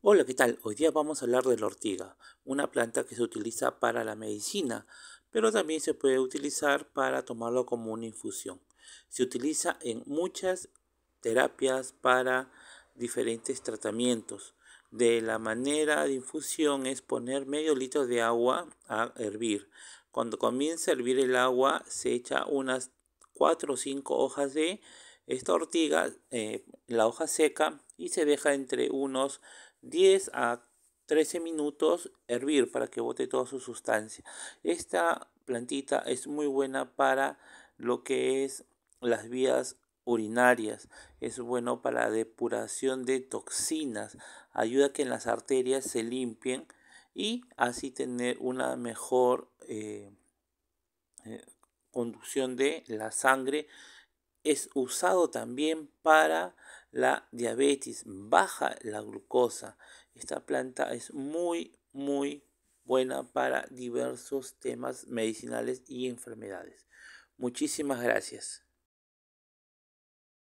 Hola, ¿qué tal? Hoy día vamos a hablar de la ortiga, una planta que se utiliza para la medicina, pero también se puede utilizar para tomarlo como una infusión. Se utiliza en muchas terapias para diferentes tratamientos. De la manera de infusión es poner medio litro de agua a hervir. Cuando comienza a hervir el agua, se echa unas 4 o 5 hojas de esta ortiga, eh, la hoja seca, y se deja entre unos 10 a 13 minutos hervir para que bote toda su sustancia. Esta plantita es muy buena para lo que es las vías urinarias. Es bueno para la depuración de toxinas. Ayuda a que las arterias se limpien y así tener una mejor eh, eh, conducción de la sangre. Es usado también para la diabetes, baja la glucosa. Esta planta es muy, muy buena para diversos temas medicinales y enfermedades. Muchísimas gracias.